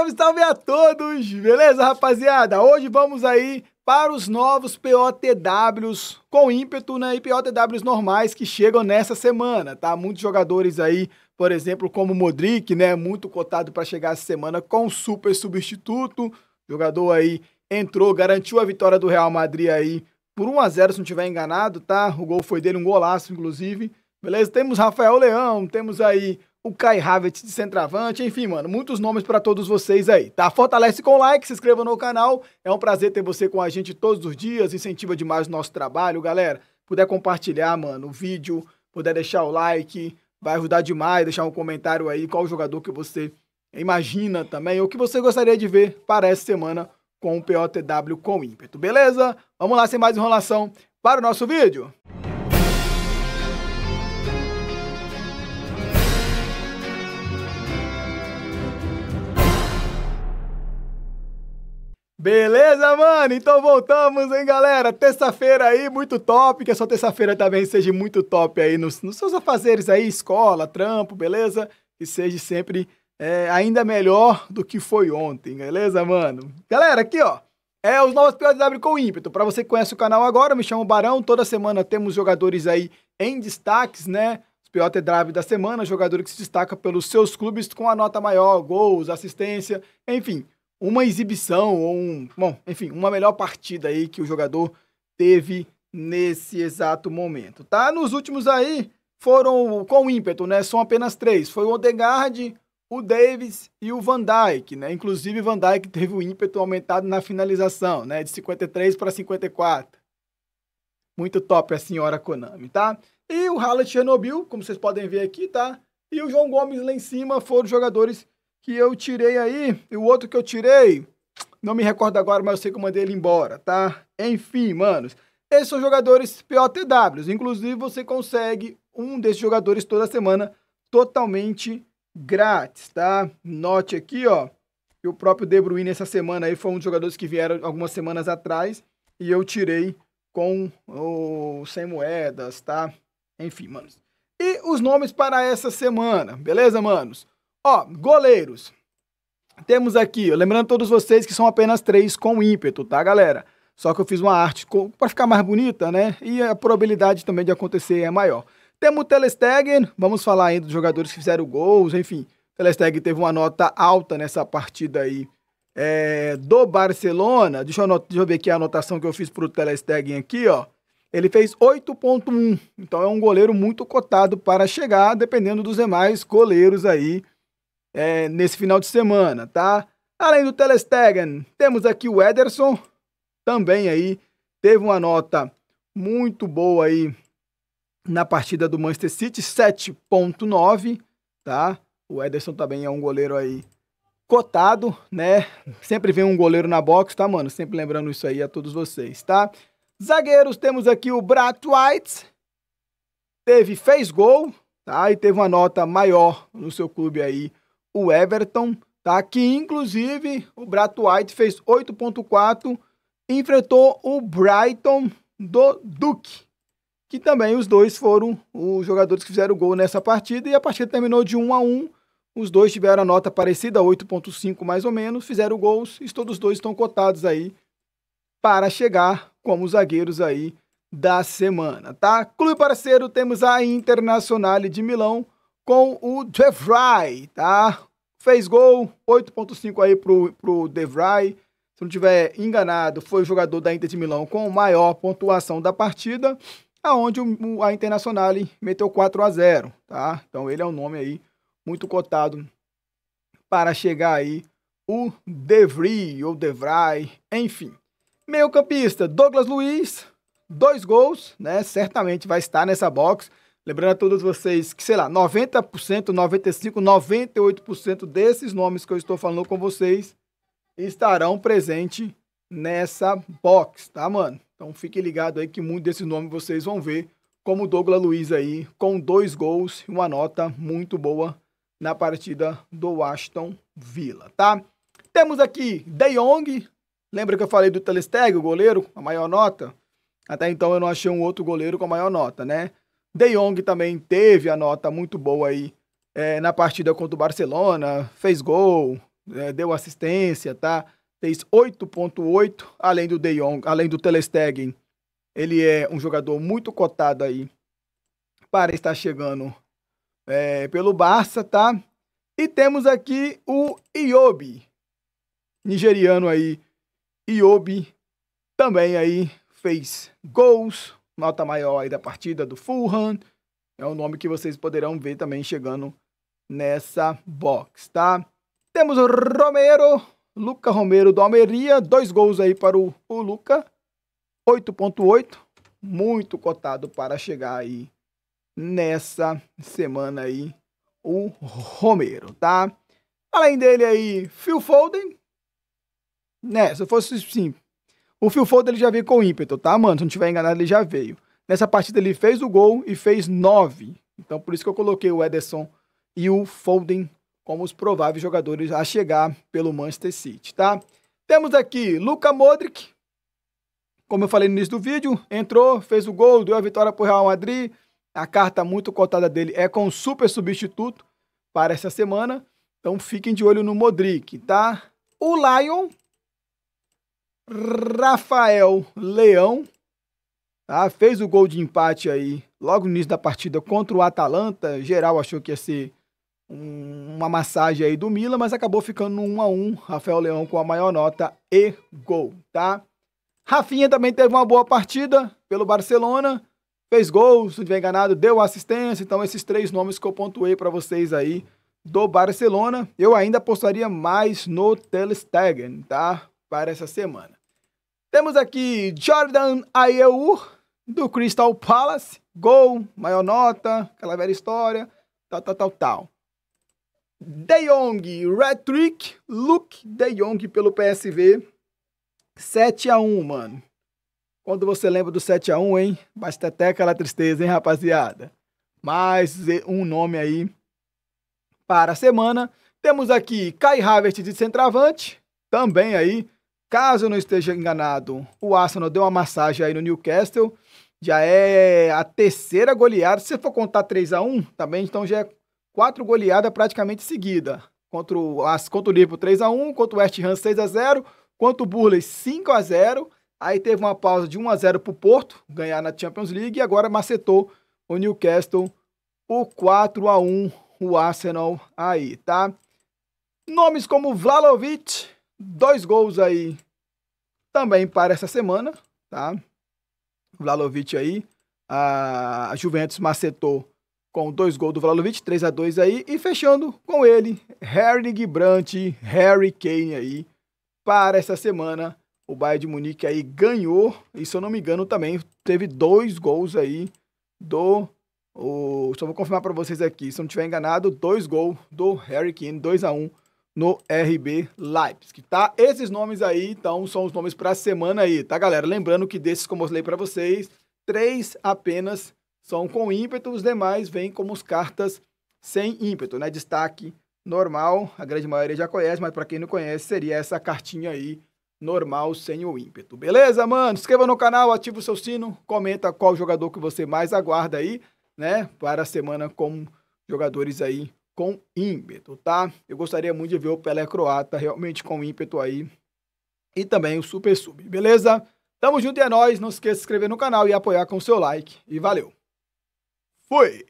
salve, salve a todos! Beleza, rapaziada? Hoje vamos aí para os novos POTWs com ímpeto, né? E POTWs normais que chegam nessa semana, tá? Muitos jogadores aí, por exemplo, como o Modric, né? Muito cotado para chegar essa semana com super substituto. Jogador aí entrou, garantiu a vitória do Real Madrid aí por 1 a 0 se não estiver enganado, tá? O gol foi dele, um golaço, inclusive. Beleza? Temos Rafael Leão, temos aí o Kai Havertz de centroavante, enfim, mano, muitos nomes para todos vocês aí, tá? Fortalece com like, se inscreva no canal, é um prazer ter você com a gente todos os dias, incentiva demais o nosso trabalho, galera. Puder compartilhar, mano, o vídeo, puder deixar o like, vai ajudar demais, deixar um comentário aí, qual jogador que você imagina também, ou que você gostaria de ver para essa semana com o POTW com ímpeto, beleza? Vamos lá, sem mais enrolação, para o nosso vídeo! Beleza, mano? Então voltamos, hein, galera? Terça-feira aí, muito top. Que a sua terça-feira também seja muito top aí nos, nos, seus afazeres aí, escola, trampo, beleza? E seja sempre é, ainda melhor do que foi ontem, beleza, mano? Galera, aqui, ó. É os novos POW com ímpeto. Para você que conhece o canal agora, me chamo Barão. Toda semana temos jogadores aí em destaques, né? Os POT Drive da semana, jogador que se destaca pelos seus clubes com a nota maior, gols, assistência, enfim uma exibição ou um, bom, enfim, uma melhor partida aí que o jogador teve nesse exato momento, tá? Nos últimos aí foram com ímpeto, né? São apenas três. Foi o Odegaard, o Davis e o Van Dijk, né? Inclusive Van Dijk teve o ímpeto aumentado na finalização, né? De 53 para 54. Muito top a senhora Konami, tá? E o Haaland Chernobyl, como vocês podem ver aqui, tá? E o João Gomes lá em cima foram jogadores que eu tirei aí, e o outro que eu tirei, não me recordo agora, mas eu sei que eu mandei ele embora, tá? Enfim, manos, esses são jogadores POTWs. Inclusive, você consegue um desses jogadores toda semana totalmente grátis, tá? Note aqui, ó, que o próprio De Bruyne essa semana aí foi um dos jogadores que vieram algumas semanas atrás e eu tirei com o sem moedas, tá? Enfim, manos. E os nomes para essa semana, beleza, manos? Ó, goleiros. Temos aqui, lembrando todos vocês que são apenas três com ímpeto, tá, galera? Só que eu fiz uma arte para ficar mais bonita, né? E a probabilidade também de acontecer é maior. Temos o Telestegen, vamos falar ainda dos jogadores que fizeram gols, enfim. Telestegen teve uma nota alta nessa partida aí é, do Barcelona. Deixa eu, deixa eu, ver aqui a anotação que eu fiz para o Telestegen aqui, ó. Ele fez 8.1, então é um goleiro muito cotado para chegar, dependendo dos demais goleiros aí é, nesse final de semana, tá? Além do Telestegen, temos aqui o Ederson, também aí teve uma nota muito boa aí na partida do Manchester City, 7.9, tá? O Ederson também é um goleiro aí cotado, né? Sempre vem um goleiro na box, tá, mano? Sempre lembrando isso aí a todos vocês, tá? Zagueiros, temos aqui o Brat White, teve, fez gol, tá? E teve uma nota maior no seu clube aí, o Everton, tá? Que inclusive o Brat White fez 8.4, enfrentou o Brighton do Duke, que também os dois foram os jogadores que fizeram gol nessa partida e a partida terminou de 1 a 1. Os dois tiveram a nota parecida, 8.5 mais ou menos, fizeram gols e todos os dois estão cotados aí para chegar como zagueiros aí da semana, tá? Clube parceiro, temos a Internacional de Milão, com o DeVry, tá? Fez gol, 8.5 aí pro, pro DeVry. Se não tiver enganado, foi o jogador da Inter de Milão com maior pontuação da partida, aonde o, a internacional meteu 4 a 0, tá? Então ele é um nome aí muito cotado para chegar aí o Devry ou Devry, enfim. Meio campista, Douglas Luiz, dois gols, né? Certamente vai estar nessa box. Lembrando a todos vocês que, sei lá, 90%, 95%, 98% desses nomes que eu estou falando com vocês estarão presentes nessa box, tá, mano? Então fique ligado aí que muito desses nomes vocês vão ver, como Douglas Luiz aí, com dois gols e uma nota muito boa na partida do Aston Villa, tá? Temos aqui De Jong, lembra que eu falei do Telesteg, o goleiro, a maior nota? Até então eu não achei um outro goleiro com a maior nota, né? De Jong também teve a nota muito boa aí é, na partida contra o Barcelona, fez gol, é, deu assistência, tá? Fez 8.8, além do De Jong, além do Telestegen. Ele é um jogador muito cotado aí para estar chegando é, pelo Barça, tá? E temos aqui o Iobi, nigeriano aí. Iobi também aí fez gols, nota maior aí da partida do Fulham. É um nome que vocês poderão ver também chegando nessa box, tá? Temos o Romero, Luca Romero do Almeria, dois gols aí para o, o Luca, 8.8, muito cotado para chegar aí nessa semana aí o Romero, tá? Além dele aí, Phil Foden, né, se eu fosse sim, o Phil Foden ele já veio com ímpeto, tá, mano? Se não tiver enganado, ele já veio. Nessa partida ele fez o gol e fez nove. Então por isso que eu coloquei o Ederson e o Foden como os prováveis jogadores a chegar pelo Manchester City, tá? Temos aqui Luca Modric, como eu falei no início do vídeo, entrou, fez o gol, deu a vitória para o Real Madrid. A carta muito cotada dele é com super substituto para essa semana. Então fiquem de olho no Modric, tá? O Lion Rafael Leão tá? fez o gol de empate aí logo no início da partida contra o Atalanta. Geral achou que ia ser um, uma massagem aí do Milan, mas acabou ficando no 1 a 1 Rafael Leão com a maior nota e gol, tá? Rafinha também teve uma boa partida pelo Barcelona, fez gol, se não tiver enganado, deu assistência. Então, esses três nomes que eu pontuei para vocês aí do Barcelona, eu ainda apostaria mais no Telestegen, tá? Para essa semana. Temos aqui Jordan Ayew, do Crystal Palace. Gol, maior nota, aquela velha história, tal, tal, tal, tal. De Jong, Red Trick, Luke De Jong pelo PSV. 7x1, mano. Quando você lembra do 7x1, hein? Basta até aquela tristeza, hein, rapaziada? Mais um nome aí para a semana. Temos aqui Kai Havertz de centroavante, também aí Caso eu não esteja enganado, o Arsenal deu uma massagem aí no Newcastle. Já é a terceira goleada. Se você for contar 3 a 1 também, então já é quatro goleadas praticamente seguida. Contra o, contra o Liverpool 3 a 1 contra o West Ham 6 a 0 contra o Burley 5 a 0 Aí teve uma pausa de 1 a 0 para o Porto, ganhar na Champions League, e agora macetou o Newcastle o 4 a 1 o Arsenal aí, tá? Nomes como Vlalovic, Dois gols aí também para essa semana, tá? Vlalovic aí, a Juventus macetou com dois gols do Vlalovic, 3 a 2 aí, e fechando com ele, Harry Brandt, Harry Kane aí, para essa semana, o Bayern de Munique aí ganhou, e se eu não me engano também, teve dois gols aí do, o, só vou confirmar para vocês aqui, se eu não estiver enganado, dois gols do Harry Kane, 2 a 1 no RB Leipzig, tá? Esses nomes aí, então, são os nomes para a semana aí, tá, galera? Lembrando que desses, como eu falei para vocês, três apenas são com ímpeto, os demais vêm como os cartas sem ímpeto, né? Destaque normal, a grande maioria já conhece, mas para quem não conhece, seria essa cartinha aí, normal, sem o ímpeto. Beleza, mano? inscreva no canal, ativa o seu sino, comenta qual jogador que você mais aguarda aí, né? Para a semana com jogadores aí com ímpeto, tá? Eu gostaria muito de ver o Pelé croata realmente com ímpeto aí. E também o Super Sub, beleza? Tamo junto e é nóis. Não esqueça de se inscrever no canal e apoiar com o seu like. E valeu. Fui!